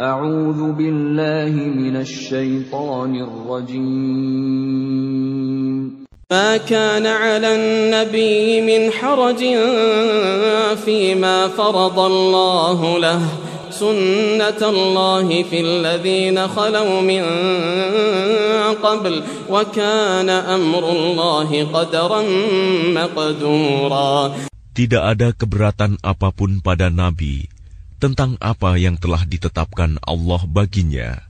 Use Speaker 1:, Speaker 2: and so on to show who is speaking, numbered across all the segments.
Speaker 1: أعوذ بالله من الشيطان الرجيم ما كان على النبي من حرج فيما فرض الله له سنة الله في الذين خلوا من قبل وكان أمر الله قدرا مقدورا
Speaker 2: Tidak ada keberatan apapun pada Nabi tentang apa yang telah ditetapkan Allah baginya.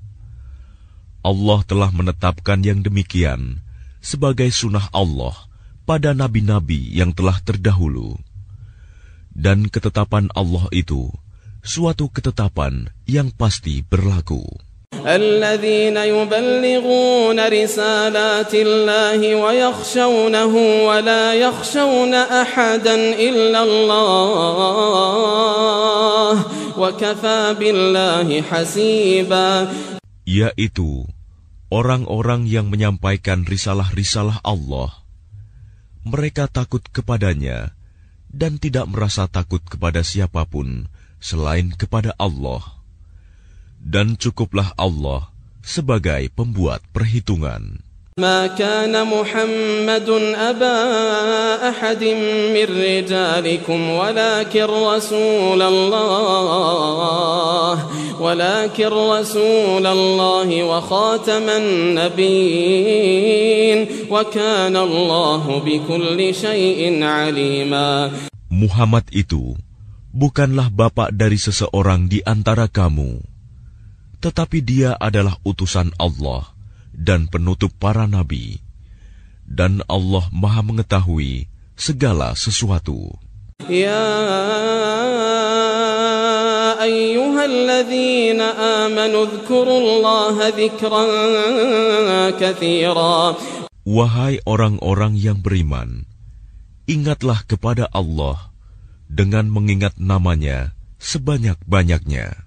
Speaker 2: Allah telah menetapkan yang demikian sebagai sunnah Allah pada nabi-nabi yang telah terdahulu. Dan ketetapan Allah itu suatu ketetapan yang pasti berlaku.
Speaker 1: الذين يبلغون رسالات الله ويخشونه ولا يخشون أحدا إلا الله وكفى بالله حسيبا
Speaker 2: yaitu orang-orang yang menyampaikan risalah-risalah Allah mereka takut kepadanya dan tidak merasa takut kepada siapapun selain kepada Allah dan cukuplah Allah sebagai pembuat perhitungan.
Speaker 1: ما كان محمد أبا أحد من رجالكم ولكن رسول الله ولكن رسول الله وخاتم النبيين وكان الله بكل شيء عليما
Speaker 2: Muhammad itu bukanlah bapak dari seseorang di antara kamu tetapi dia adalah utusan Allah dan penutup para nabi, dan Allah Maha Mengetahui segala sesuatu.
Speaker 1: Ya ayyuhalladzina amanu dzkurullaha dzikran katsira.
Speaker 2: Wahai orang-orang yang beriman, ingatlah kepada Allah dengan mengingat namanya sebanyak-banyaknya.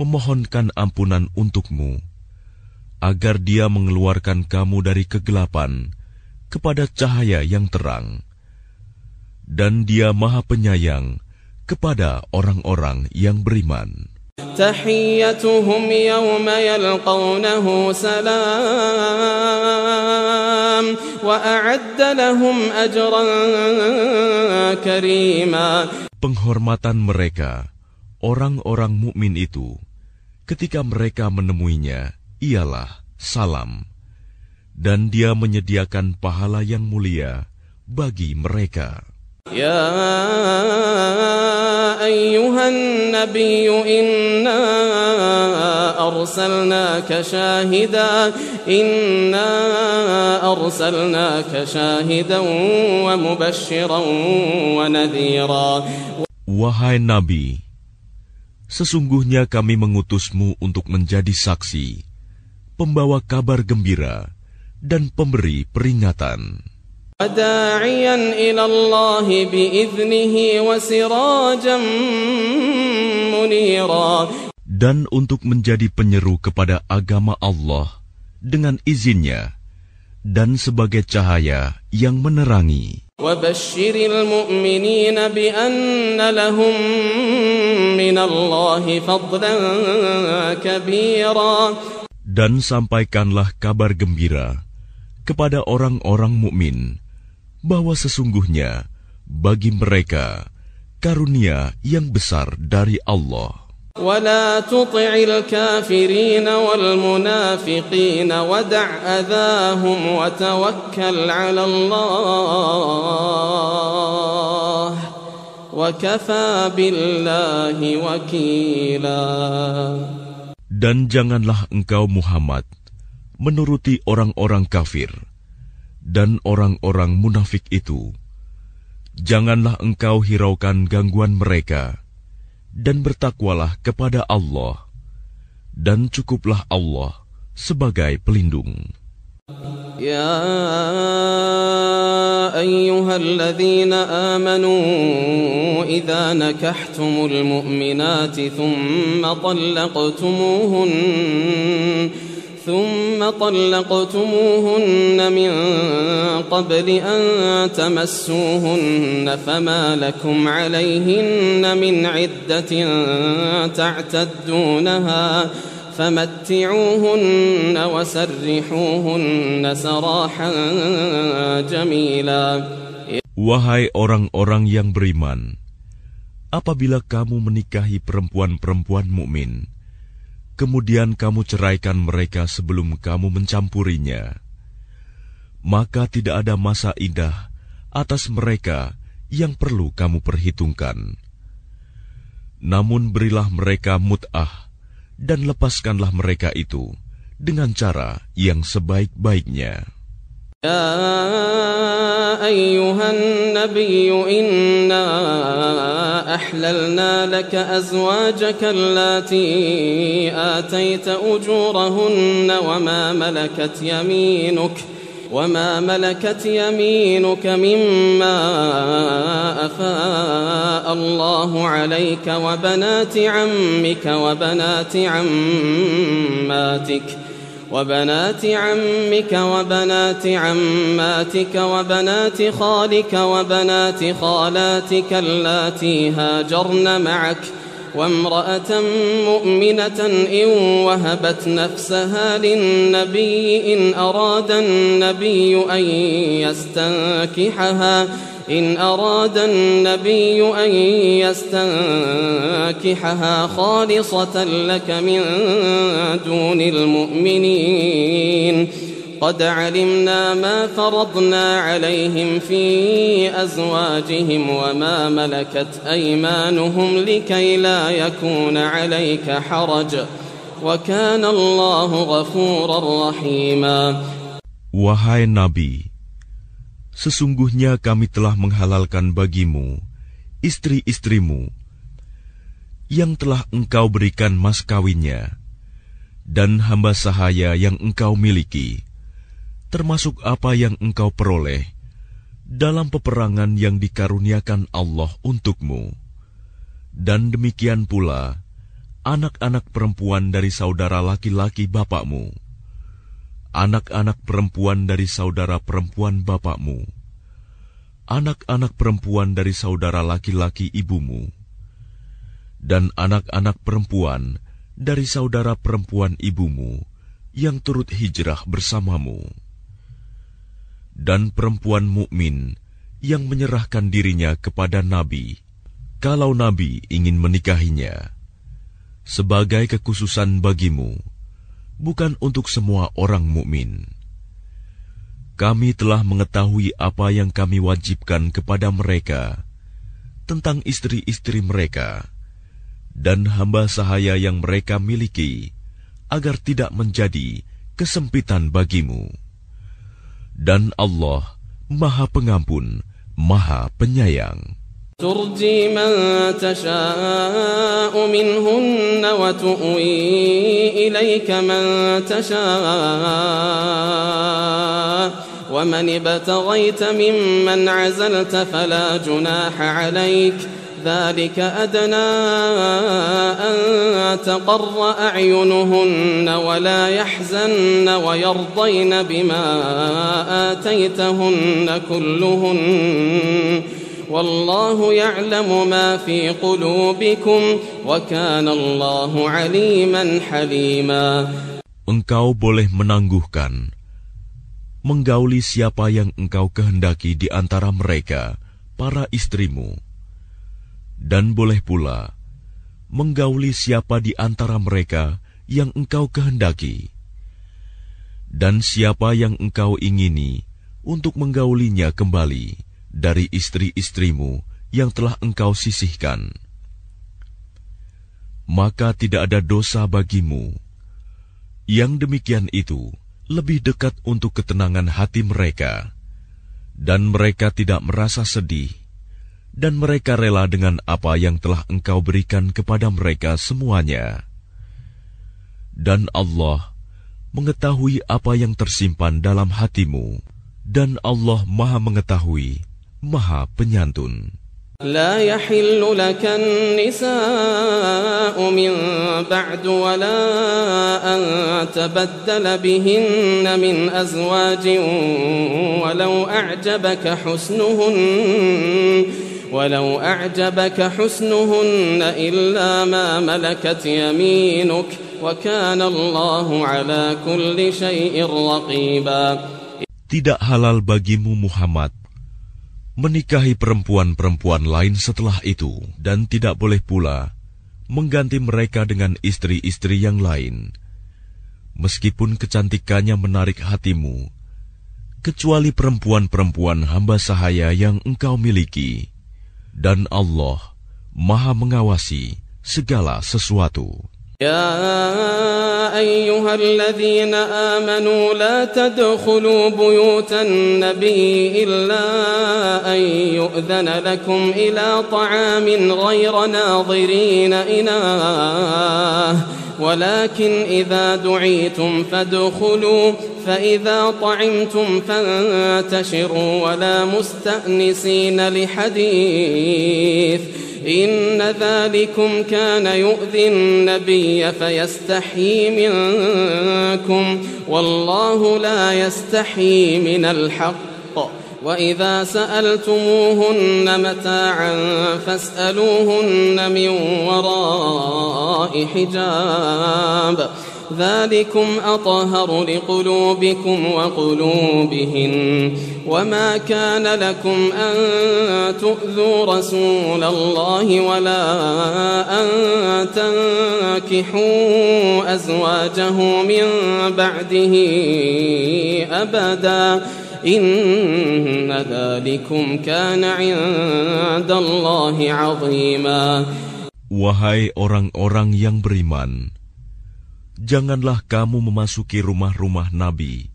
Speaker 2: memohonkan ampunan untukmu, agar dia mengeluarkan kamu dari kegelapan kepada cahaya yang terang, dan dia maha penyayang kepada orang-orang yang beriman.
Speaker 1: تحيتهم يوم يلقونه سلام وأعد لهم أجرا كريما
Speaker 2: Penghormatan mereka, orang-orang mukmin itu, Ketika mereka menemuinya, ialah salam, dan dia menyediakan pahala yang mulia bagi mereka.
Speaker 1: Ya ayyuhan nabiy inna arsalnaka shahida inna arsalnaka shahidan wa mubashiran wa nadhira
Speaker 2: Wahai nabi Sesungguhnya kami mengutusmu untuk menjadi saksi, pembawa kabar gembira, dan pemberi peringatan. Dan untuk menjadi penyeru kepada agama Allah dengan izinnya, dan sebagai cahaya yang menerangi.
Speaker 1: وبشر المؤمنين بأن لهم من الله فضلا كبيرا
Speaker 2: Dan sampaikanlah kabar gembira kepada orang-orang mukmin bahwa sesungguhnya bagi mereka karunia yang besar dari Allah.
Speaker 1: ولا تطع الكافرين والمنافقين ودع أذاهم وتوكل على الله
Speaker 2: Dan janganlah engkau Muhammad menuruti orang-orang kafir dan orang-orang munafik itu. Janganlah engkau hiraukan gangguan mereka dan bertakwalah kepada Allah, dan cukuplah Allah sebagai pelindung.
Speaker 1: Ya ayyuhalladzina amanu idza nakahtumul mu'minati thumma talaqtumuhunna ثم طلقتموهن من قبل أن تمسوهن فما لكم عليهن من عدة تعتدونها فمتعوهن وسرحوهن سراحا جميلا
Speaker 2: Wahai orang-orang yang beriman, apabila kamu menikahi perempuan-perempuan mukmin, kemudian kamu ceraikan mereka sebelum kamu mencampurinya, maka tidak ada masa indah atas mereka yang perlu kamu perhitungkan. Namun berilah mereka mut'ah dan lepaskanlah mereka itu dengan cara yang sebaik-baiknya.
Speaker 1: يا أيها النبي إنا أحللنا لك أزواجك اللاتي آتيت أجورهن وما ملكت يمينك وما ملكت يمينك مما أفاء الله عليك وبنات عمك وبنات عماتك ۖ وبنات عمك وبنات عماتك وبنات خالك وبنات خالاتك اللاتي هاجرن معك وامرأة مؤمنة إن وهبت نفسها للنبي إن أراد النبي أن يستنكحها إن أراد النبي أن يستنكحها خالصة لك من دون المؤمنين قد علمنا ما فرضنا عليهم في أزواجهم وما ملكت أيمانهم لكي لا يكون عليك حرج وكان الله غفورا رحيما
Speaker 2: وهاي نبي Sesungguhnya kami telah menghalalkan bagimu istri-istrimu yang telah engkau berikan mas kawinnya dan hamba sahaya yang engkau miliki, termasuk apa yang engkau peroleh dalam peperangan yang dikaruniakan Allah untukmu. Dan demikian pula anak-anak perempuan dari saudara laki-laki bapakmu anak-anak perempuan dari saudara perempuan bapakmu, anak-anak perempuan dari saudara laki-laki ibumu, dan anak-anak perempuan dari saudara perempuan ibumu yang turut hijrah bersamamu, dan perempuan mukmin yang menyerahkan dirinya kepada nabi, kalau nabi ingin menikahinya, sebagai kekhususan bagimu bukan untuk semua orang mukmin. Kami telah mengetahui apa yang kami wajibkan kepada mereka tentang istri-istri mereka dan hamba sahaya yang mereka miliki agar tidak menjadi kesempitan bagimu. Dan Allah Maha Pengampun, Maha Penyayang.
Speaker 1: ترجي من تشاء منهن وتؤوي إليك من تشاء ومن ابتغيت ممن عزلت فلا جناح عليك ذلك أدنى أن تقر أعينهن ولا يحزن ويرضين بما آتيتهن كلهن والله يعلم ما في قلوبكم وكان الله عليما حليما
Speaker 2: Engkau boleh menangguhkan menggauli siapa yang engkau kehendaki di antara mereka para istrimu dan boleh pula menggauli siapa di antara mereka yang engkau kehendaki dan siapa yang engkau ingini untuk menggaulinya kembali dari istri-istrimu yang telah engkau sisihkan. Maka tidak ada dosa bagimu. Yang demikian itu lebih dekat untuk ketenangan hati mereka, dan mereka tidak merasa sedih, dan mereka rela dengan apa yang telah engkau berikan kepada mereka semuanya. Dan Allah mengetahui apa yang tersimpan dalam hatimu, dan Allah Maha Mengetahui Maha Penyantun.
Speaker 1: لا يحل لك النساء من بعد ولا أن تبدل بهن من أزواج ولو أعجبك حسنهن ولو أعجبك حسنهن إلا ما ملكت يمينك وكان الله على كل شيء رقيبا Tidak
Speaker 2: halal bagimu Muhammad menikahi perempuan-perempuan lain setelah itu, dan tidak boleh pula mengganti mereka dengan istri-istri yang lain, meskipun kecantikannya menarik hatimu, kecuali perempuan-perempuan hamba sahaya yang engkau miliki, dan Allah Maha Mengawasi segala sesuatu.
Speaker 1: يا أيها الذين آمنوا لا تدخلوا بيوت النبي إلا أن يؤذن لكم إلى طعام غير ناظرين إناه ولكن إذا دعيتم فادخلوا فإذا طعمتم فانتشروا ولا مستأنسين لحديث إن ذلكم كان يؤذي النبي فيستحيي منكم والله لا يستحيي من الحق وإذا سألتموهن متاعا فاسألوهن من وراء حجاب ۖ ذلكم أطهر لقلوبكم وقلوبهن وما كان لكم أن تؤذوا رسول الله ولا أن تنكحوا أزواجه من بعده أبدا إن ذلكم كان عند الله عظيما
Speaker 2: Wahai orang-orang yang beriman, janganlah kamu memasuki rumah-rumah nabi,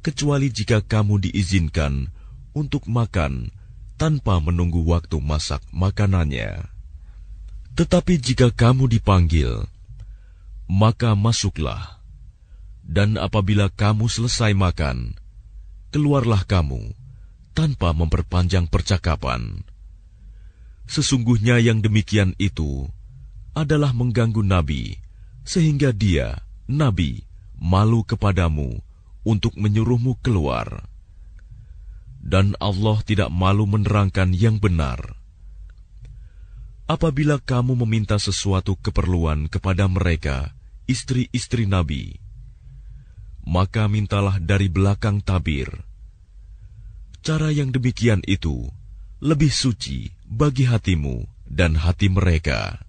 Speaker 2: kecuali jika kamu diizinkan untuk makan tanpa menunggu waktu masak makanannya. Tetapi jika kamu dipanggil, maka masuklah, dan apabila kamu selesai makan, keluarlah kamu tanpa memperpanjang percakapan. Sesungguhnya yang demikian itu adalah mengganggu nabi sehingga dia, Nabi, malu kepadamu untuk menyuruhmu keluar. Dan Allah tidak malu menerangkan yang benar. Apabila kamu meminta sesuatu keperluan kepada mereka, istri-istri Nabi, maka mintalah dari belakang tabir. Cara yang demikian itu lebih suci bagi hatimu dan hati mereka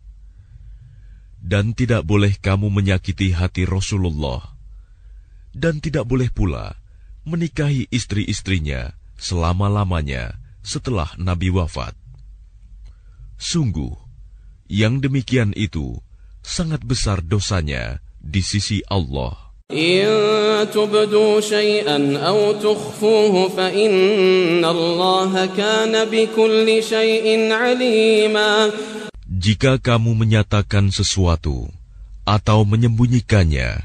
Speaker 2: dan tidak boleh kamu menyakiti hati Rasulullah, dan tidak boleh pula menikahi istri-istrinya selama-lamanya setelah Nabi wafat. Sungguh, yang demikian itu sangat besar dosanya di sisi Allah. Jika kamu menyatakan sesuatu atau menyembunyikannya,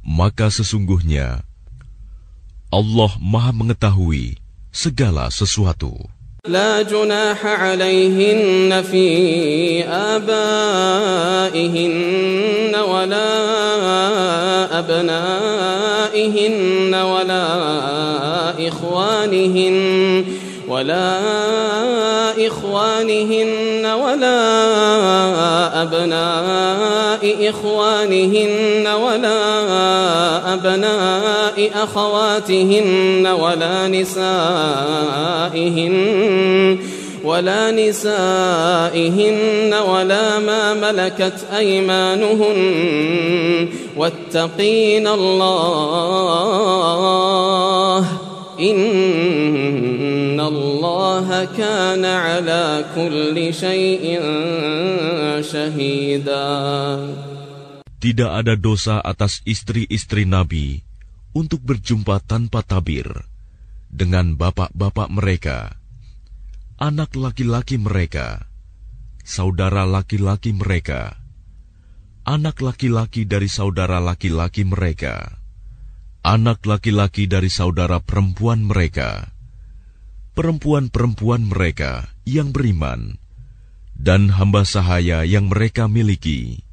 Speaker 2: maka sesungguhnya Allah Maha Mengetahui segala sesuatu.
Speaker 1: لا جناح عليهن في آبائهن ولا أبنائهن ولا إخوانهن ولا إخوانهن ولا أبناء إخوانهن ولا أبناء أخواتهن ولا نسائهن ولا نسائهن ولا ما ملكت أيمانهن واتقين الله إن الله كان على كل شيء شهيدا Tidak ada
Speaker 2: dosa atas istri-istri Nabi untuk berjumpa tanpa tabir dengan bapak-bapak mereka, anak laki-laki mereka, saudara laki-laki mereka, anak laki-laki dari saudara laki-laki mereka anak laki-laki dari saudara perempuan mereka, perempuan-perempuan mereka yang beriman, dan hamba sahaya yang mereka miliki.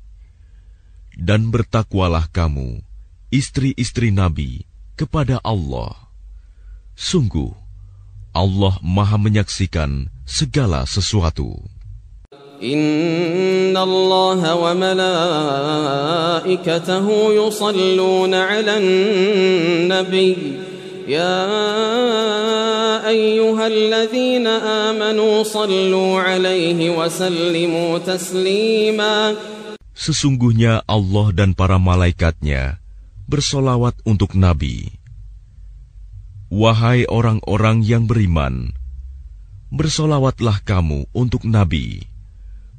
Speaker 2: Dan bertakwalah kamu, istri-istri Nabi, kepada Allah. Sungguh, Allah Maha Menyaksikan segala sesuatu.
Speaker 1: إن الله وملائكته يصلون على النبي يا أيها الذين آمنوا صلوا عليه وسلموا تسليما
Speaker 2: Sesungguhnya Allah dan para malaikatnya bersolawat untuk Nabi. Wahai orang-orang yang beriman, bersolawatlah kamu untuk Nabi.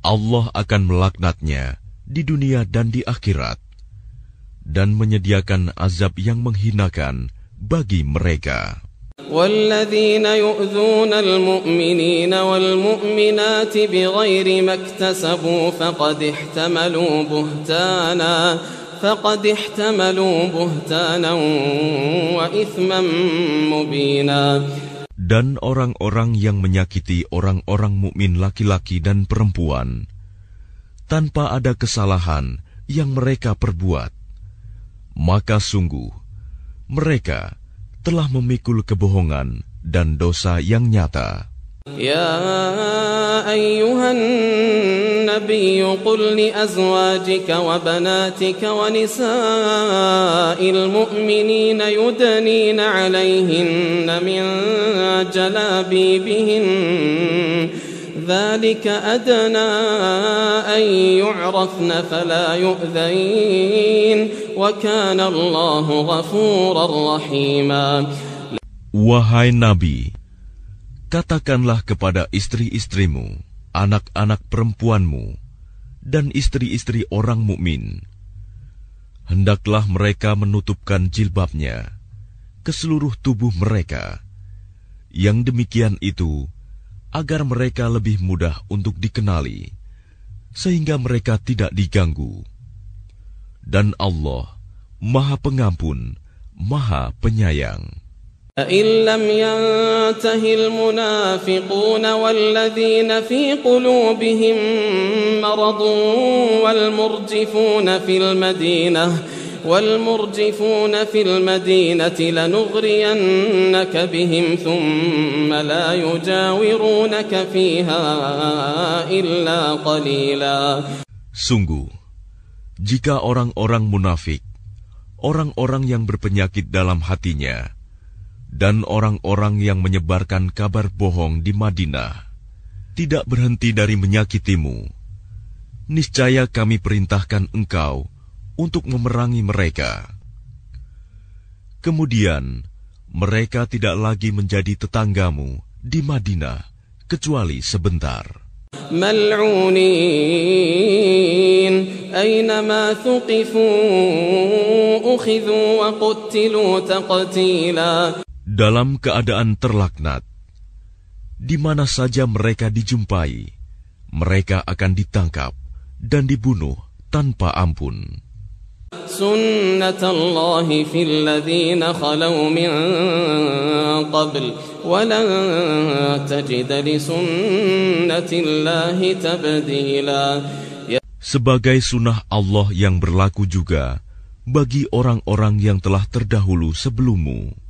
Speaker 2: Allah akan melaknatnya di dunia dan di akhirat, dan menyediakan azab yang menghinakan bagi mereka.
Speaker 1: والذين يؤذون المؤمنين والمؤمنات بغير ما اكتسبوا فقد احتملوا بهتانا فقد احتملوا بهتانا وإثما
Speaker 2: مبينا dan orang-orang yang menyakiti orang-orang mukmin laki-laki dan perempuan tanpa ada kesalahan yang mereka perbuat maka sungguh mereka telah memikul kebohongan dan dosa yang nyata
Speaker 1: يا أيها النبي قل لأزواجك وبناتك ونساء المؤمنين يدنين عليهن من جلابيبهن ذلك أدنى أن يعرفن فلا يؤذين وكان الله غفورا رحيما
Speaker 2: وهاي نبي Katakanlah kepada istri-istrimu, anak-anak perempuanmu, dan istri-istri orang mukmin, hendaklah mereka menutupkan jilbabnya ke seluruh tubuh mereka. Yang demikian itu agar mereka lebih mudah untuk dikenali, sehingga mereka tidak diganggu. Dan Allah Maha Pengampun, Maha Penyayang.
Speaker 1: أئن لم ينته المنافقون والذين في قلوبهم مرض والمرجفون في المدينة والمرجفون في المدينة لنغرينك بهم ثم لا يجاورونك فيها إلا قليلا
Speaker 2: Sungguh, jika orang-orang munafik, orang-orang yang berpenyakit dalam hatinya, dan orang-orang yang menyebarkan kabar bohong di Madinah tidak berhenti dari menyakitimu. Niscaya kami perintahkan engkau untuk memerangi mereka. Kemudian mereka tidak lagi menjadi tetanggamu di Madinah kecuali sebentar dalam keadaan terlaknat. Di mana saja mereka dijumpai, mereka akan ditangkap dan dibunuh tanpa ampun. Ya- Sebagai sunnah Allah yang berlaku juga bagi orang-orang yang telah terdahulu sebelummu.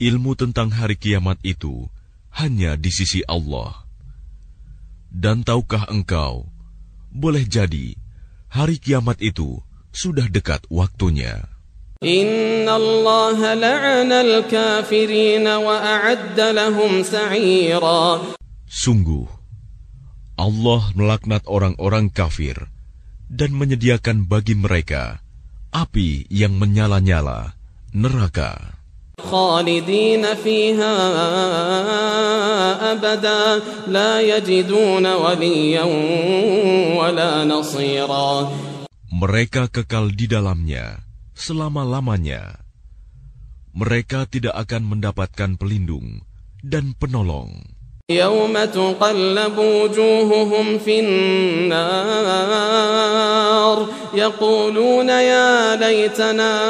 Speaker 2: ilmu tentang hari kiamat itu hanya di sisi Allah. Dan tahukah engkau, boleh jadi hari kiamat itu sudah dekat waktunya.
Speaker 1: Inna Allah la'ana al-kafirin wa a'adda lahum sa'ira.
Speaker 2: Sungguh, Allah melaknat orang-orang kafir dan menyediakan bagi mereka api yang menyala-nyala, neraka.
Speaker 1: خالدين فيها أبدا لا يجدون وليا ولا نصيرا Mereka kekal
Speaker 2: di dalamnya selama-lamanya. Mereka tidak akan mendapatkan pelindung dan penolong.
Speaker 1: يوم تقلب وجوههم في النار يقولون يا ليتنا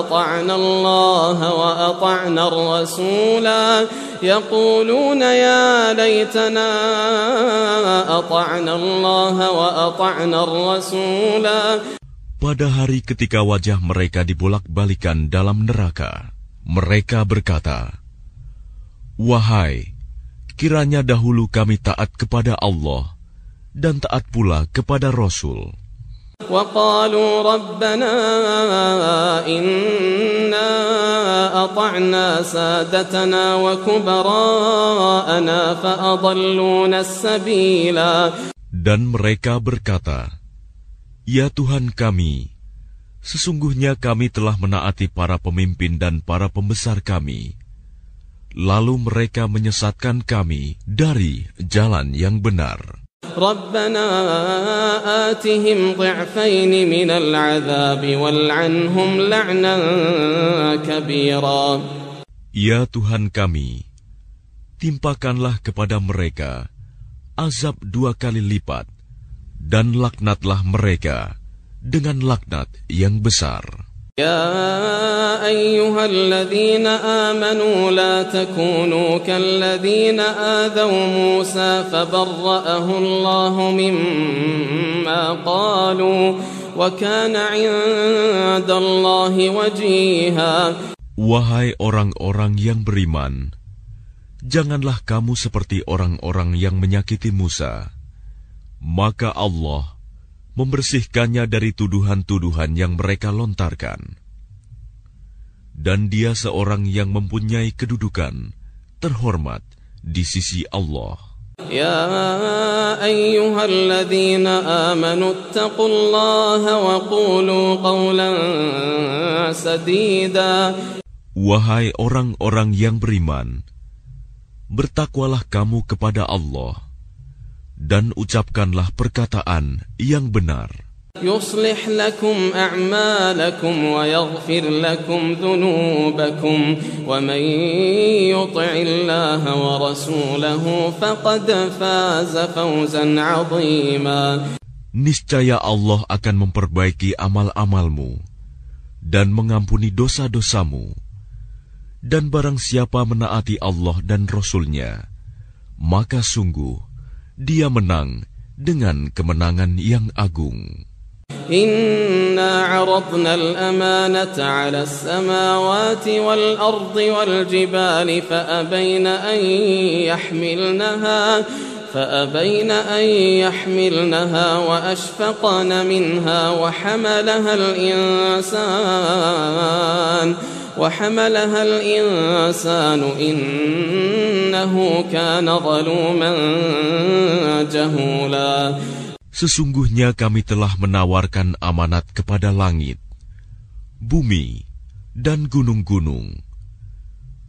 Speaker 1: أطعنا الله وأطعنا الرسولا يقولون يا ليتنا أطعنا الله وأطعنا الرسولا
Speaker 2: Pada hari ketika wajah mereka dibolak-balikan dalam neraka, mereka berkata, Wahai, kiranya dahulu kami taat kepada Allah dan taat pula kepada Rasul. Dan mereka berkata, Ya Tuhan kami, sesungguhnya kami telah menaati para pemimpin dan para pembesar kami, lalu mereka menyesatkan kami dari jalan yang benar. Ya Tuhan kami, timpakanlah kepada mereka azab dua kali lipat dan laknatlah mereka dengan laknat yang besar.
Speaker 1: Ya أيها الذين آمنوا لا تكونوا كالذين آذوا موسى فبرأه الله مما قالوا وكان عند الله وجيها
Speaker 2: Wahai orang-orang yang beriman, janganlah kamu seperti orang-orang yang menyakiti Musa. Maka Allah membersihkannya dari tuduhan-tuduhan yang mereka lontarkan dan dia seorang yang mempunyai kedudukan terhormat di sisi Allah.
Speaker 1: يا أيها الذين آمنوا اتقوا الله وقولوا قولا
Speaker 2: Wahai orang-orang yang beriman, bertakwalah kamu kepada Allah dan ucapkanlah perkataan yang benar.
Speaker 1: يصلح لكم أعمالكم ويغفر لكم ذنوبكم ومن يطع الله ورسوله فقد فاز فوزا عظيما Niscaya Allah akan memperbaiki
Speaker 2: amal-amalmu dan mengampuni dosa-dosamu. Dan barang siapa menaati Allah dan Rasulnya, maka sungguh dia menang dengan kemenangan yang agung.
Speaker 1: إنا عرضنا الأمانة على السماوات والأرض والجبال فأبين أن يحملنها فأبين أن يحملنها وأشفقن منها وحملها الإنسان وحملها الإنسان إنه كان ظلوما جهولا
Speaker 2: Sesungguhnya kami telah menawarkan amanat kepada langit, bumi, dan gunung-gunung,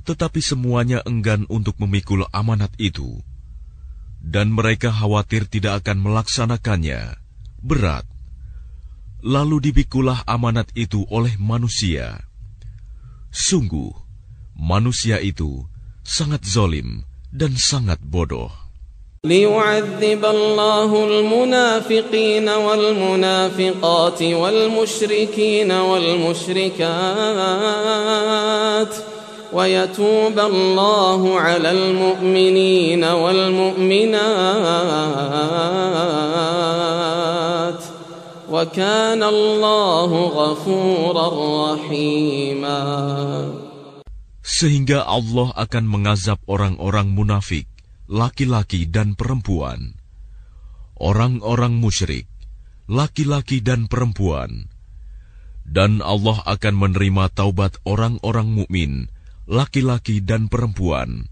Speaker 2: tetapi semuanya enggan untuk memikul amanat itu, dan mereka khawatir tidak akan melaksanakannya. Berat, lalu dibikulah amanat itu oleh manusia. Sungguh, manusia itu sangat zolim dan sangat bodoh.
Speaker 1: ليعذب الله المنافقين والمنافقات والمشركين والمشركات ويتوب الله على المؤمنين والمؤمنات وكان الله غفورا رحيما
Speaker 2: Sehingga Allah akan mengazab orang-orang munafik laki-laki dan perempuan, orang-orang musyrik, laki-laki dan perempuan, dan Allah akan menerima taubat orang-orang mukmin, laki-laki dan perempuan,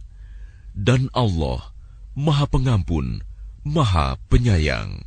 Speaker 2: dan Allah Maha Pengampun, Maha Penyayang.